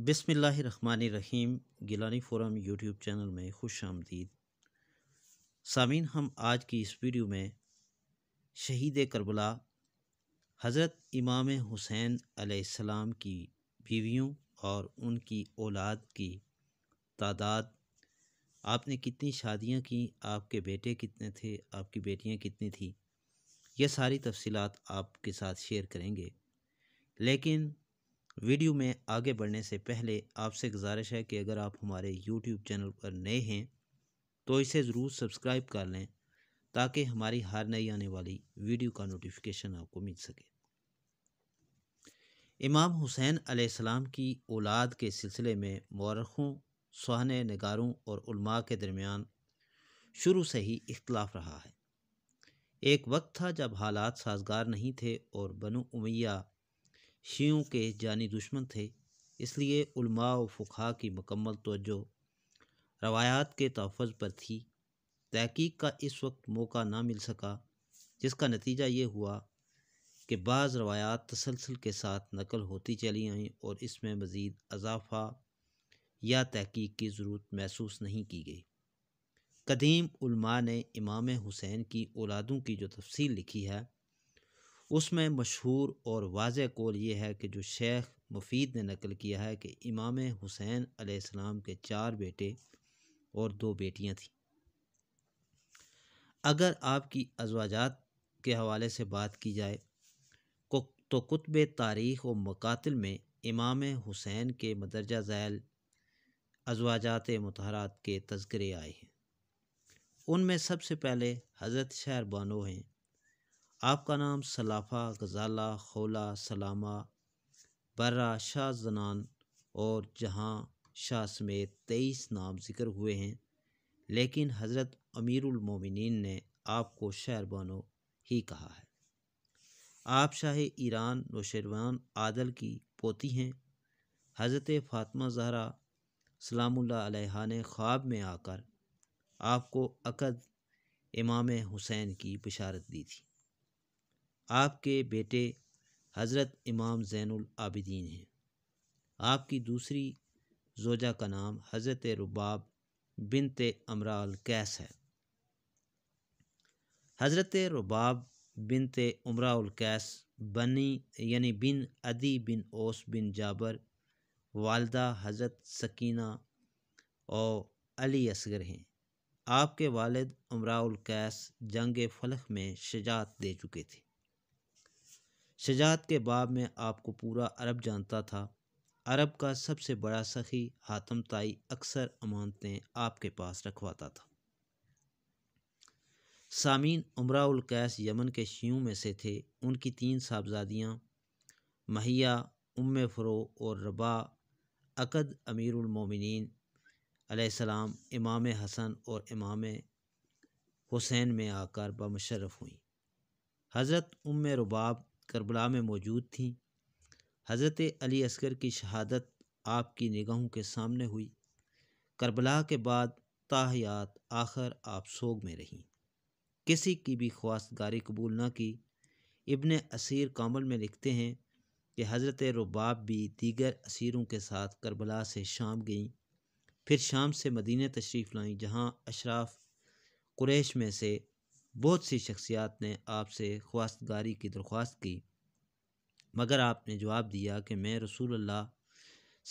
रहीम Gilani forum YouTube channel में खुश आमदीद सामीन हम आज की इस वीडियो में शहीद करबला हज़रत इमाम हुसैन आसमाम की बीवियों और उनकी औलाद की तादाद आपने कितनी शादियां की आपके बेटे कितने थे आपकी बेटियां कितनी थी यह सारी तफसलत आपके साथ शेयर करेंगे लेकिन वीडियो में आगे बढ़ने से पहले आपसे गुजारिश है कि अगर आप हमारे यूट्यूब चैनल पर नए हैं तो इसे ज़रूर सब्सक्राइब कर लें ताकि हमारी हर नई आने वाली वीडियो का नोटिफिकेशन आपको मिल सके इमाम हुसैन आसमाम की औलाद के सिलसिले में मौरखों सुहान नगारों और के दरमियान शुरू से ही इख्तलाफ रहा है एक वक्त था जब हालात साजगार नहीं थे और बनो उमैया शीयों के जानी दुश्मन थे इसलिए उलमा व की मकम्मल तोजो रवायात के तहफ़ पर थी तहकीक का इस वक्त मौका ना मिल सका जिसका नतीजा ये हुआ कि बाज़ रवायात तसलसल के साथ नकल होती चली आई और इसमें मज़ीद अजाफा या तहकीक की ज़रूरत महसूस नहीं की गई कदीम उलमा ने इमाम हुसैन की औलादों की जो तफसील लिखी है उसमें मशहूर और वाज कौल ये है कि जो शेख मुफीद ने नकल किया है कि इमाम हुसैन आसमाम के चार बेटे और दो बेटियाँ थीं अगर आपकी अजवाजात के हवाले से बात की जाए तो कुतब तारीख़ व मकातल में इमाम हुसैन के मदरजा ज़ैल अजवाजात मतहरात के तस्करे आए हैं उनमें सबसे पहले हज़रत शहर बानो हैं आपका नाम सलाफ़ा गज़ाला खोला सलामा बर्रा शाह जनान और जहाँ शाह समेत तेईस नाम जिक्र हुए हैं लेकिन हज़रत अमीरमिन ने आपको शहरबानो ही कहा है आप शाह ईरान नौशरवान आदल की पोती हैं हज़रत फातमा जहरा सलामुल्ला ने ख्वाब में आकर आपको अकद इमाम हुसैन की बशारत दी थी आपके बेटे हज़रत इमाम ज़ैनुल आबिदीन हैं आपकी दूसरी जोजा का नाम हज़रत रुबाब बिनते अमराल कैस है हज़रत रुबाब बिनते उमराल कैस बनी यानी बिन अदी बिन ओस बिन जाबर वालदा हज़रत सकीना और अली असगर हैं आपके वालद उमराल कैस जंग फलक में शजात दे चुके थे शजात के बाब में आपको पूरा अरब जानता था अरब का सबसे बड़ा सखी हातम ताई अक्सर अमानतें आपके पास रखवाता था सामीन कैस यमन के शियों में से थे उनकी तीन साहबजादियाँ महिया उम फ़रो और रबा अकद अमीरमिन सलाम इमाम हसन और इमाम हुसैन में आकर बमशरफ हुई हज़रत उम रुबाब करबला में मौजूद थीं हज़रत अली असगर की शहादत आपकी निगाहों के सामने हुई करबला के बाद ताहयात आखिर आप सोग में रहीं किसी की भी ख्वासगारी कबूल ना की इबन असीर कामल में लिखते हैं कि हज़रत रुबाब भी दीगर असीरों के साथ करबला से शाम गईं फिर शाम से मदीने तशरीफ़ लाईं जहाँ अशराफ कुरेश में से बहुत सी शख्सियात ने आपसे ख्वास्तगारी की दरख्वास्त की मगर आपने जवाब दिया कि मैं रसूल अल्लाह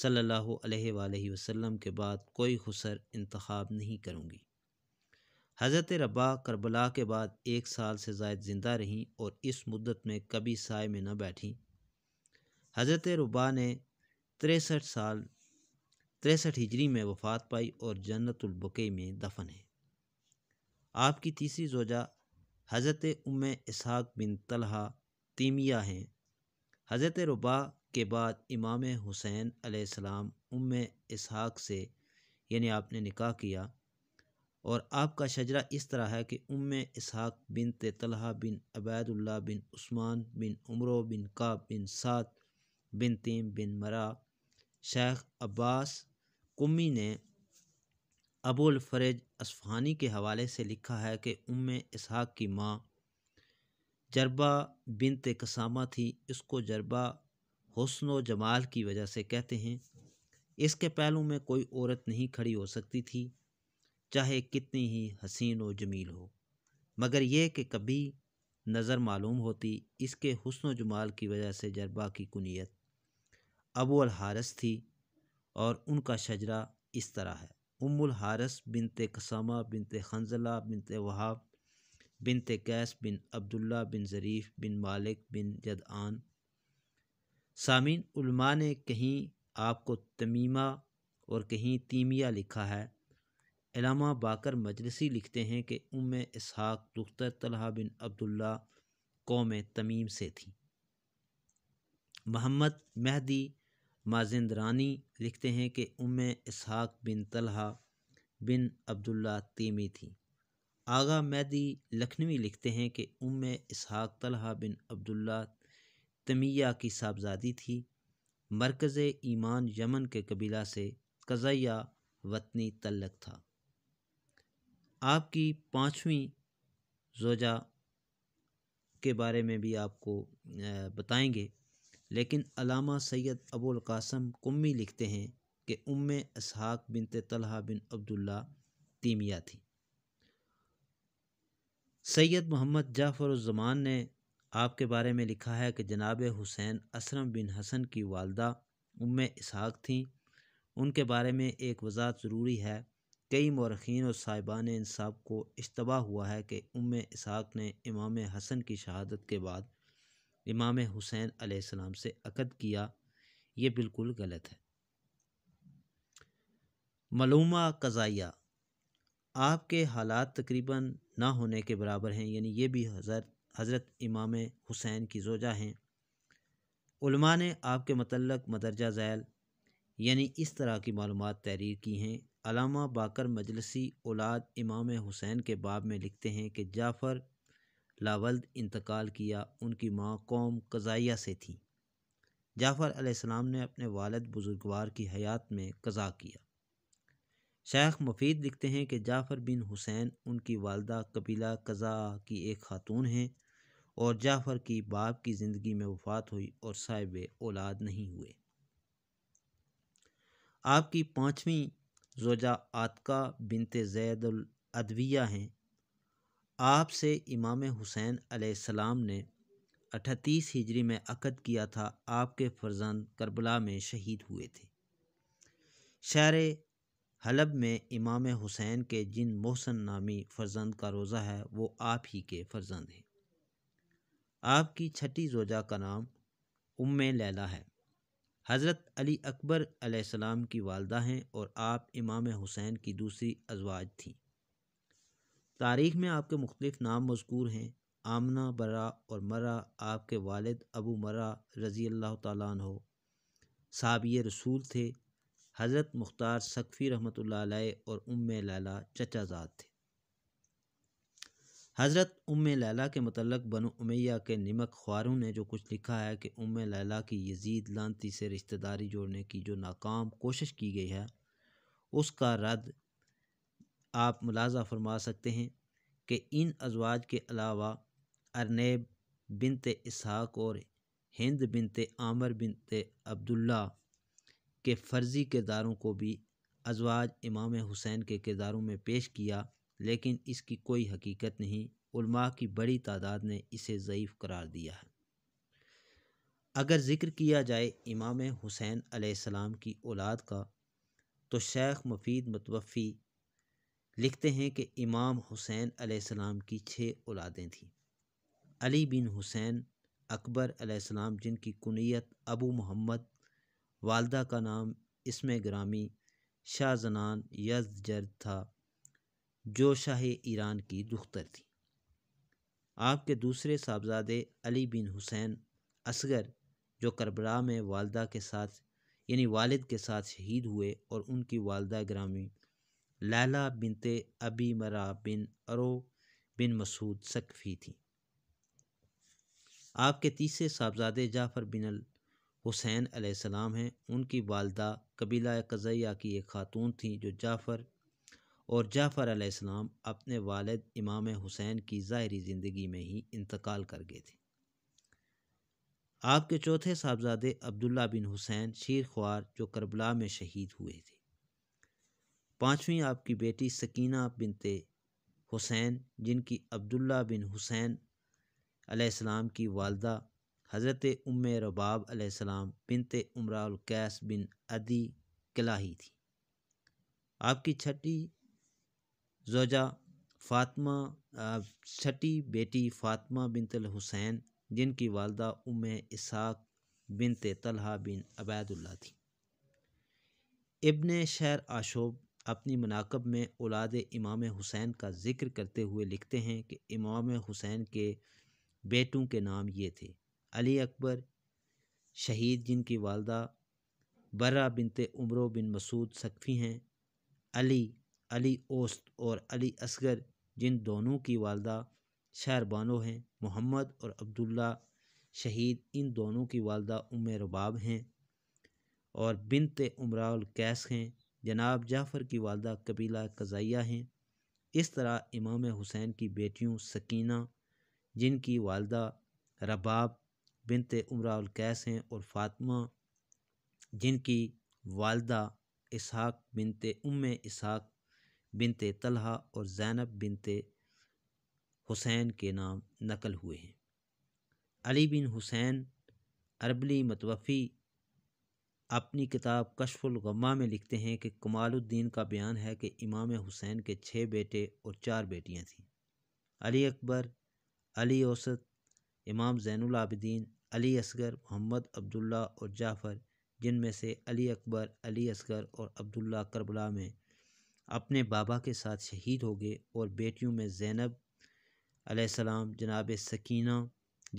सल्लल्लाहु अलैहि वसल्लम के बाद कोई खुसर इंतखब नहीं करूँगी हज़रत रबा करबला के बाद एक साल से जायद ज़िंदा रहीं और इस मुद्दत में कभी साय में न बैठी हज़रत रबा ने तिरसठ साल तिरसठ हिजरी में वफ़ात पाई और जन्नतुलबके में दफन है आपकी तीसरी जोजा हज़रत उम इसहाक बिन तलहा तीमिया हैं हज़रत रुबा के बाद इमाम हुसैन अलैहिस्सलाम उम इसहाक से यानी आपने निकाह किया और आपका शजरा इस तरह है कि उम इसहाक बिन तलहा बिन अबैदुल्ला बिन उस्मान बिन उमरो बिन का बिन सात बिन तीम बिन मरा शेख अब्बास कुमी ने अबुल फरेज असफ़ानी के हवाले से लिखा है कि उम इसहाक की माँ जरबा बिनत कसामा थी इसको जरबा हसन व जमाल की वजह से कहते हैं इसके पहलू में कोई औरत नहीं खड़ी हो सकती थी चाहे कितनी ही हसीन व जमील हो मगर यह कि कभी नज़र मालूम होती इसके हसन व जमाल की वजह से जरबा की कुनीत अबू हारस थी और उनका शजरा इस तरह है उमुल हारस बिनते कसामा बिनते खंजला बिनते वहाब बिनते कैस बिन अब्दुल्ला बिन ज़रीफ़ बिन मालिक बिन जदआन सामीन उलमा ने कहीं आपको तमीमा और कहीं तीमिया लिखा है इलामा बाकर मजलसी लिखते हैं कि उम इसहाक दुख्तर तलहा बिन अब्दुल्ला कौम तमीम से थी मोहम्मद महदी माजिंदरानी लिखते हैं कि उम इसहाक बिन तलहा बिन अब्दुल्ला तीमी थी आगा मैदी लखनवी लिखते हैं कि उम इसहाक तलहा बिन अब्दुल्ला तमिया की साहबजादी थी मरकज़ ईमान यमन के कबीला से कज़ैया वतनी तलक था आपकी पाँचवीं जोजा के बारे में भी आपको बताएंगे लेकिन अलामा सैयद अबुल कासम कुम्मी लिखते हैं कि उम इसहाक बिन तलहा बिन अब्दुल्ला तीमिया थी सैयद मोहम्मद जाफ़रुज़मान ने आपके बारे में लिखा है कि जनाब हुसैन असरम बिन हसन की वालदा उम इसहाक थीं उनके बारे में एक वजात ज़रूरी है कई मौरखीन और साहिबान इंसाब को इश्तबा हुआ है कि उम इसहाक ने इमाम हसन की शहादत के बाद इमाम हुसैन आसमाम से अकद किया ये बिल्कुल गलत है मलूमा कज़ाया आपके हालात तकरीबन ना होने के बराबर हैं यानी ये भी हज़रत हज़रत इमाम हुसैन की जोजा हैं उलमा ने आपके मतलब मदरजा ज़ैल यानी इस तरह की मालूम तहरीर की हैं अलामा बाकर मजलसी औलाद इमाम हुसैन के बाब में लिखते हैं कि जाफ़र लावल्द इंतकाल किया उनकी माँ कौम कज़ाइया से थी जाफ़र अलैहिस्सलाम ने अपने वालद बुज़ुर्गवार की हयात में कज़ा किया शेख मफीद लिखते हैं कि जाफ़र बिन हुसैन उनकी वालदा कबीला कज़ा की एक खातून हैं और जाफ़र की बाप की ज़िंदगी में वफ़ात हुई और साहिब औलाद नहीं हुए आपकी पाँचवीं जोजा आतका बिनते जैदुल अदविया हैं आपसे इमाम हुसैन अलैहिस्सलाम ने अठतीस हिजरी में अकद किया था आपके फर्जंद करबला में शहीद हुए थे शहर हलब में इमाम हुसैन के जिन मोहसन नामी फर्जंद का रोज़ा है वो आप ही के फर्जंद हैं आपकी छठी जोजा का नाम उम लैला है हज़रत अली अकबर सलाम की वालदा हैं और आप इमाम हुसैन की दूसरी अजवाज थीं तारीख़ में आपके मुख्तलिफ़ नाम मज़कूर हैं आमना बर्रा और मरा आपके वालिद अबू मरा रज़ी अल्लाह तहो साबिय रसूल थे हज़रत मुख्तार सकफ़ी रहमत और उम लैला चचाजाद थे हज़रत उम लैला के मतलब बनु उमैया के निमक ख्वारों ने जो कुछ लिखा है कि उम लैला की यजीद लानती से रिश्तेदारी जोड़ने की जो नाकाम कोशिश की गई है उसका रद्द आप मुलाजा फरमा सकते हैं कि इन अजवाज के अलावा अरनेब बिनत इसहाक और हिंद बिनत आमर बिनते अब्दुल्ला के फ़र्ज़ी किरदारों को भी अजवाज इमाम हुसैन के किरदारों में पेश किया लेकिन इसकी कोई हकीकत नहीं की बड़ी तादाद ने इसे ज़यीफ़ करार दिया है अगर ज़िक्र किया जाए इमाम हुसैन आसमाम की औलाद का तो शेख मफीद मतवफ़ी लिखते हैं कि इमाम हुसैन अलैहिस्सलाम की छः औलादें थीं अली बिन हुसैन अकबर अलैहिस्सलाम जिनकी कुनीत अबू मोहम्मद वालदा का नाम इसमें ग्रामी शाहजनान यजजर्द था जो शाह ईरान की दुख्तर थी आपके दूसरे साहबजादे अली बिन हुसैन असगर जो करबला में वालदा के साथ यानी वालिद के साथ शहीद हुए और उनकी वालदा ग्रामी लैला बिनते अबी मरा बिन अरो बिन मसूद सकफ़ी थी आपके तीसरे साहबजादे जाफ़र बिन हुसैन अलैहिस्सलाम हैं उनकी वालदा कबीला कज़ैया की एक खातून थी जो जाफ़र और जाफ़र अलैहिस्सलाम अपने वालद इमाम हुसैन की ज़ाहरी ज़िंदगी में ही इंतकाल कर गए थे आपके चौथे साहबजादे अब्दुल्ला बिन हुसैन शीर ख्वार जो करबला में शहीद हुए थे पाँचवीं आपकी बेटी सकीना बिनते हुसैन जिनकी अब्दुल्ला बिन हुसैन अलैहिस्सलाम की वालदा हज़रत उम रबाब अलैहिस्सलाम बिनते कैस बिन अदी कलाही थी आपकी छठी जोजा फातमा छठी बेटी फातमा बिनतल हुसैन जिनकी वालदा उम इसाक बिनते तलहा बिन अबैदुल्ला थी इब्ने शहर आशोब अपनी मनाकब में औलाद इमाम हुसैन का ज़िक्र करते हुए लिखते हैं कि इमाम हुसैन के बेटों के नाम ये थे अली अकबर शहीद जिनकी वालदा बर्रा बिनते उम्र बिन मसूद सकफ़ी हैं अली अली ओस्त और अली असगर जिन दोनों की वालदा शहरबानो हैं मोहम्मद और अब्दुल्ला शहीद इन दोनों की वालदा उम रबाब हैं और बिनते उमराल कैस हैं जनाब जाफ़र की वालदा कबीला कज़ैया हैं इस तरह इमाम हुसैन की बेटियों सकीना जिनकी वालदा रबाब बिनते कैस हैं और फातमा जिनकी वालदा इसहाक बिनते उम इसहाक बिनते तलहा और जैनब बिनते हुसैन के नाम नकल हुए हैं अली बिन हुसैन अरबली मतवफ़ी अपनी किताब कशफुल गम्मा में लिखते हैं कि कमालुद्दीन का बयान है कि इमाम हुसैन के छः बेटे और चार बेटियां थीं अली अकबर अली औसत इमाम ज़ैनुल आबिदीन अली असगर मोहम्मद अब्दुल्ला और जाफ़र जिनमें से अली अकबर अली असगर और अब्दुल्ला करबला में अपने बाबा के साथ शहीद हो गए और बेटियों में ज़ैनब सलाम जनाब सकीना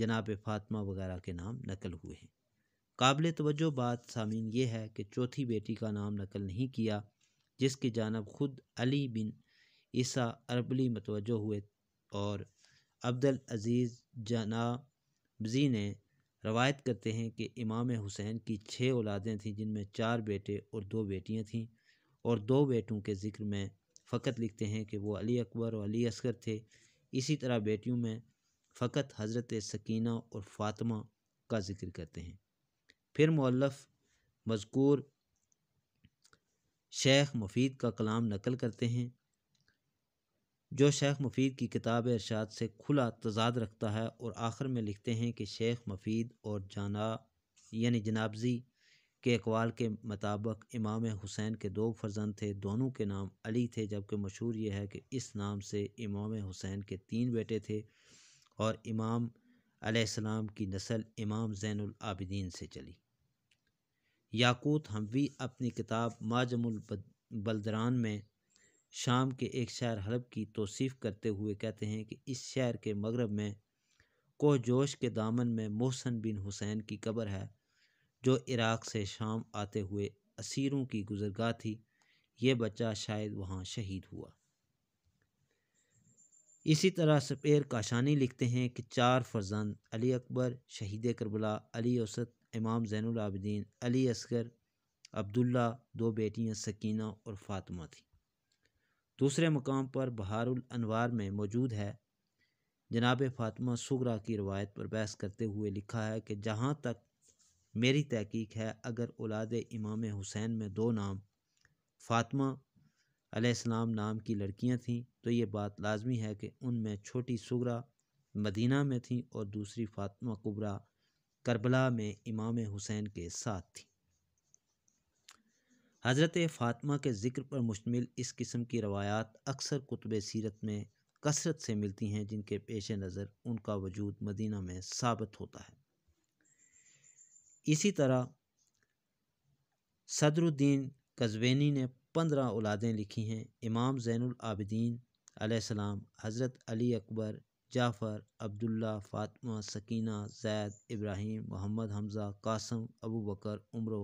जनाब फ़ातमा वगैरह के नाम नकल हुए हैं काबिल तवज्जो बात सामीन ये है कि चौथी बेटी का नाम नकल नहीं किया जिसकी जानब खुद अली बिन ईसा अरबली मतवजो हुए और अब्दुल अजीज़ जनाबजी ने रवायत करते हैं कि इमाम हुसैन की छः औलादें थीं जिनमें चार बेटे और दो बेटियां थीं और दो बेटों के ज़िक्र में फ़कत लिखते हैं कि वो अली अकबर और अली असगर थे इसी तरह बेटियों में फ़कत हज़रत सकीना और फातमा का ज़िक्र करते हैं फिर मौलफ मज़कूर शेख मुफीद का कलाम नकल करते हैं जो शेख मुफीद की किताब इरशाद से खुला तजाद रखता है और आखिर में लिखते हैं कि शेख मुफीद और जाना यानी जनाबजी के अकवाल के मुताबिक इमाम हुसैन के दो फर्जंद थे दोनों के नाम अली थे जबकि मशहूर यह है कि इस नाम से इमाम हुसैन के तीन बेटे थे और इमाम अलैहिस्सलाम की नस्ल इमाम ज़ैनुल आबिदीन से चली याकूत हमवी अपनी किताब माजमुल बलदरान में शाम के एक शहर हलब की तोसीफ़ करते हुए कहते हैं कि इस शहर के मगरब में कोहजोश के दामन में मोहसन बिन हुसैन की कब्र है जो इराक़ से शाम आते हुए असीरों की गुजरगाह थी ये बच्चा शायद वहाँ शहीद हुआ इसी तरह सपेर काशानी लिखते हैं कि चार फर्जंद अली अकबर शहीद करबला अली औसत इमाम ज़ैनआबदीन अली असगर अब्दुल्ला दो बेटियां सकीना और फातिमा थी दूसरे मकाम पर बहारुल में मौजूद है जनाब फातिमा सुगरा की रवायत पर बहस करते हुए लिखा है कि जहाँ तक मेरी तहकीक है अगर औलाद इमाम हुसैन में दो नाम फातिमा अलैहिस्सलाम नाम की लड़कियां थीं तो ये बात लाजमी है कि उनमें छोटी सुगरा मदीना में थीं और दूसरी फातमा कुबरा करबला में इमाम हुसैन के साथ थीं हज़रत फ़ातिमा के ज़िक्र पर मुश्तमिल इस किस्म की रवायात अक्सर कुतब सीरत में कसरत से मिलती हैं जिनके पेश नज़र उनका वजूद मदीना में साबित होता है इसी तरह सदरुद्दीन कजवेनी ने पंद्रह औलादें लिखी हैं इमाम जैन आबिदीन अलैहिस्सलाम हज़रत अली अकबर जाफ़र अब्दुल्ला फ़ातिमा सकीना ज़ैद इब्राहीम मोहम्मद हमज़ा कासम अबू बकर उम्र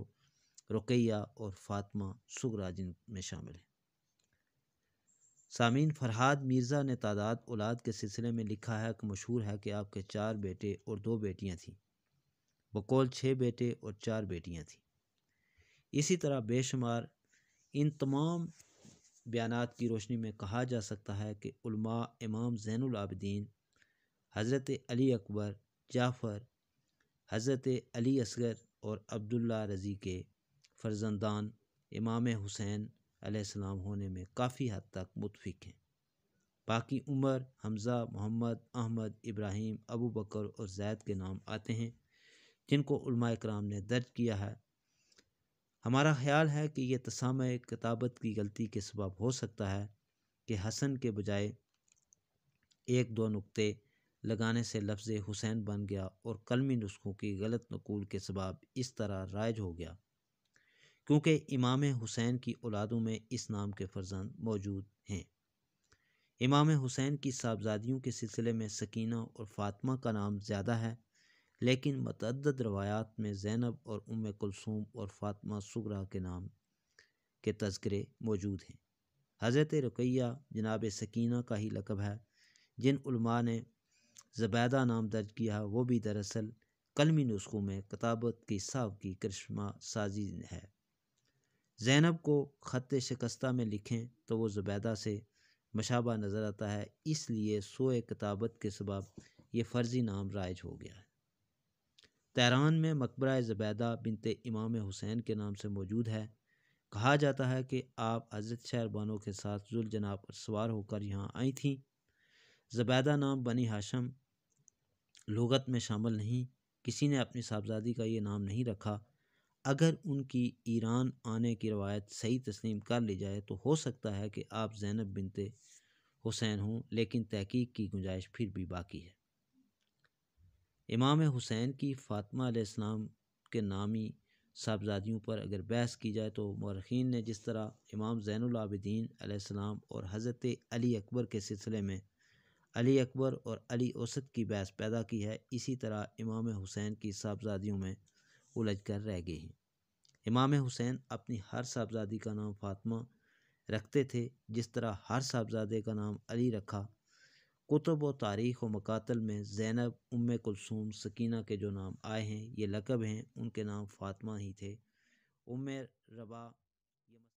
रुकैया और फ़ातिमा सुगरा जिन में शामिल हैं सामीन फरहाद मिर्ज़ा ने तादाद औलाद के सिलसिले में लिखा है कि मशहूर है कि आपके चार बेटे और दो बेटियाँ थीं बकौल छः बेटे और चार बेटियाँ थीं इसी तरह बेशुमार इन तमाम बयान की रोशनी में कहा जा सकता है कि उल्मा इमाम ज़ैनआबदीन हज़रत अली अकबर जाफ़र हज़रत अली असगर और अब्दुल्ला रज़ी के फर्जंदान इमाम हुसैन आसमाम होने में काफ़ी हद तक मुतफिक हैं बाकी उमर हमज़ा मोहम्मद अहमद इब्राहिम अबू बकर और जैद के नाम आते हैं जिनको कराम ने दर्ज किया है हमारा ख्याल है कि यह तसाम किताबत की गलती के सबब हो सकता है कि हसन के बजाय एक दो नुक्ते लगाने से लफ्ज़ हुसैन बन गया और कलमी नुस्खों की गलत नकूल के सबाब इस तरह राइज हो गया क्योंकि इमाम हुसैन की औलादों में इस नाम के फर्जंद मौजूद हैं इमाम हुसैन की साहबजादियों के सिलसिले में सकीना और फातमा का नाम ज़्यादा है लेकिन मतद रवायात में ज़ैनब और उम कुलसूम और फातमा सगरा के नाम के तस्करे मौजूद हैं हज़रत रुकैया जनाब सकीना का ही लकब है जिन उलमा ने ज़बैदा नाम दर्ज किया वो भी दरअसल कलमी नुस्खों में किताबत की साव की करश्मा साजी है जैनब को ख़त शिकस्ता में लिखें तो वो जबैदा से मशाबा नज़र आता है इसलिए सोए किताबत के सबाब ये फ़र्ज़ी नाम राइज हो गया है तैरान में मकबरा ज़बैदा बिनते इमाम हुसैन के नाम से मौजूद है कहा जाता है कि आप अजरत शहरबानों के साथ जुल जनाब पर सवार होकर यहाँ आई थी ज़बैदा नाम बनी हाशम लगत में शामिल नहीं किसी ने अपनी साहबजादी का ये नाम नहीं रखा अगर उनकी ईरान आने की रवायत सही तस्लीम कर ली जाए तो हो सकता है कि आप जैनब बिनते हुसैन हों लेकिन तहकीक की गुंजाइश फिर भी बाकी है इमाम हुसैन की फ़ातिमा आलाम के नामी साहबजादियों पर अगर बहस की जाए तो मरखीन ने जिस तरह इमाम ज़ैनआबिदीन आसमाम और हज़रत अली अकबर के सिलसिले में अली अकबर और अली औसत की बहस पैदा की है इसी तरह इमाम हुसैन की साहबजादियों में उलझ कर रह गई हैं इमाम हुसैन अपनी हर साहबजादी का नाम फातमा रखते थे जिस तरह हर साहबजादे का नाम अली रखा कुतुब व तारीख़ व मकातल में ज़ैनब उम कुलसूम सकीना के जो नाम आए हैं ये लकब हैं उनके नाम फ़ातिमा ही थे उम रबा